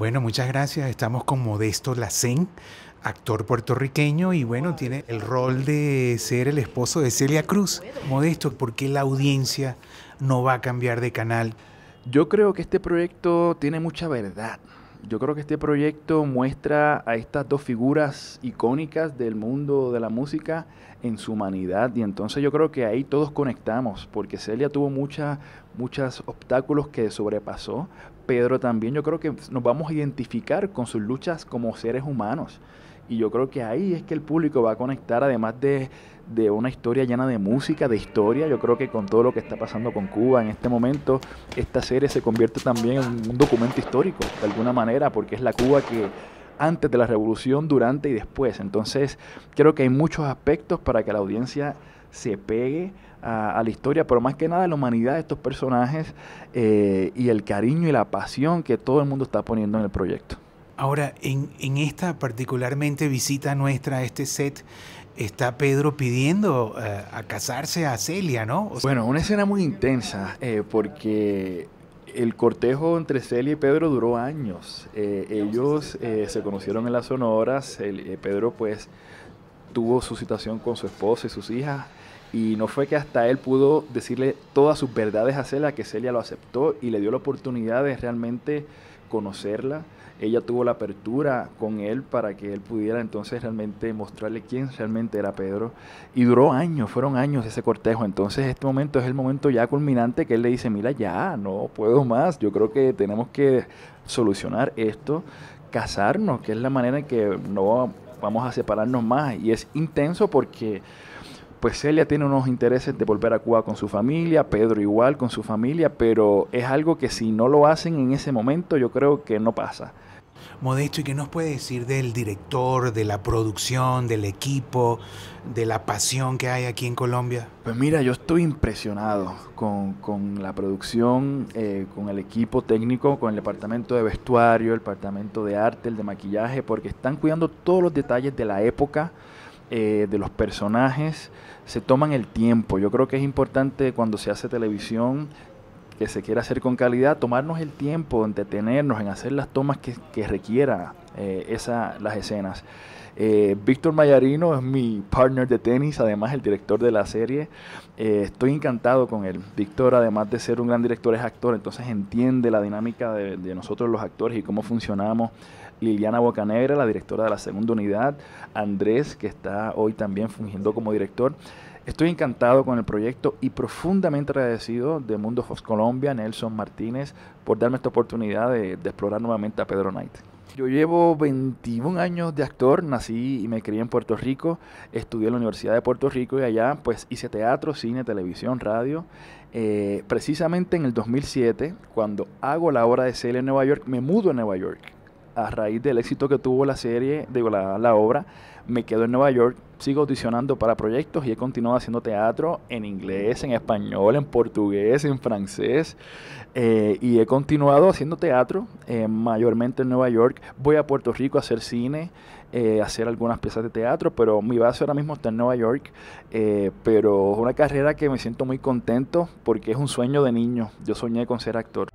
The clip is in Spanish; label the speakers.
Speaker 1: Bueno, muchas gracias. Estamos con Modesto Lacén, actor puertorriqueño, y bueno, tiene el rol de ser el esposo de Celia Cruz. Modesto, ¿por qué la audiencia no va a cambiar de canal? Yo creo que este proyecto tiene mucha verdad.
Speaker 2: Yo creo que este proyecto muestra a estas dos figuras icónicas del mundo de la música en su humanidad y entonces yo creo que ahí todos conectamos porque Celia tuvo muchas muchos obstáculos que sobrepasó, Pedro también yo creo que nos vamos a identificar con sus luchas como seres humanos. Y yo creo que ahí es que el público va a conectar, además de, una historia llena de música, de historia. Yo creo que con todo lo que está pasando con Cuba en este momento, esta serie se convierte también en un documento histórico, de alguna manera, porque es la Cuba que antes de la revolución, durante y después. Entonces, creo que hay muchos aspectos para que la audiencia se pegue a, la historia, pero más que nada la humanidad de estos personajes eh, y el cariño y la pasión que todo el mundo está poniendo en el proyecto.
Speaker 1: Ahora, en, esta particularmente visita nuestra, este set, está Pedro pidiendo eh, a casarse a Celia, ¿no? bueno, una escena muy intensa,
Speaker 2: eh, porque el cortejo entre Celia y Pedro duró años. Eh, ellos se conocieron en las Sonoras, Pedro pues tuvo su situación con su esposa y sus hijas, y no fue que hasta él pudo decirle todas sus verdades a Celia, que Celia lo aceptó y le dio la oportunidad de realmente conocerla. Ella tuvo la apertura con él para que él pudiera entonces realmente mostrarle quién realmente era Pedro. Y duró años, fueron años ese cortejo. Entonces este momento es el momento ya culminante que él le dice, mira, ya, no puedo más, yo creo que tenemos que solucionar esto, casarnos, que es la manera que no vamos a separarnos más. Y es intenso porque pues Celia tiene unos intereses de volver a Cuba con su familia, Pedro igual con su familia, pero es algo que si no lo hacen en ese momento yo creo que no pasa.
Speaker 1: Modesto, ¿y qué nos puede decir del director, de la producción, del equipo, de la pasión que hay aquí en Colombia?
Speaker 2: Pues mira, yo estoy impresionado con, la producción, eh, con el equipo técnico, con el departamento de vestuario, el departamento de arte, el de maquillaje, porque están cuidando todos los detalles de la época eh, de los personajes, se toman el tiempo. Yo creo que es importante cuando se hace televisión que se quiera hacer con calidad, tomarnos el tiempo entretenernos en hacer las tomas que, que requiera eh, esa, las escenas. Eh, Víctor Mayarino es mi partner de tenis, además el director de la serie. Eh, estoy encantado con él. Víctor, además de ser un gran director, es actor, entonces entiende la dinámica de, de nosotros los actores y cómo funcionamos. Liliana Bocanegra, la directora de la segunda unidad, Andrés, que está hoy también fungiendo como director. Estoy encantado con el proyecto y profundamente agradecido de Mundo Fox Colombia, Nelson Martínez, por darme esta oportunidad de, explorar nuevamente a Pedro Knight. Yo llevo 21 años de actor, nací y me crié en Puerto Rico, estudié en la Universidad de Puerto Rico y allá pues hice teatro, cine, televisión, radio. Eh, precisamente en el 2007, cuando hago la obra de Celia en Nueva York, me mudo a Nueva York a raíz del éxito que tuvo la serie, digo, la, obra, me quedo en Nueva York, sigo audicionando para proyectos y he continuado haciendo teatro en inglés, en español, en portugués, en francés. Eh, y he continuado haciendo teatro, eh, mayormente en Nueva York. Voy a Puerto Rico a hacer cine, eh, hacer algunas piezas de teatro, pero mi base ahora mismo está en Nueva York. pero es una carrera que me siento muy contento porque es un sueño de niño. Yo soñé con ser actor.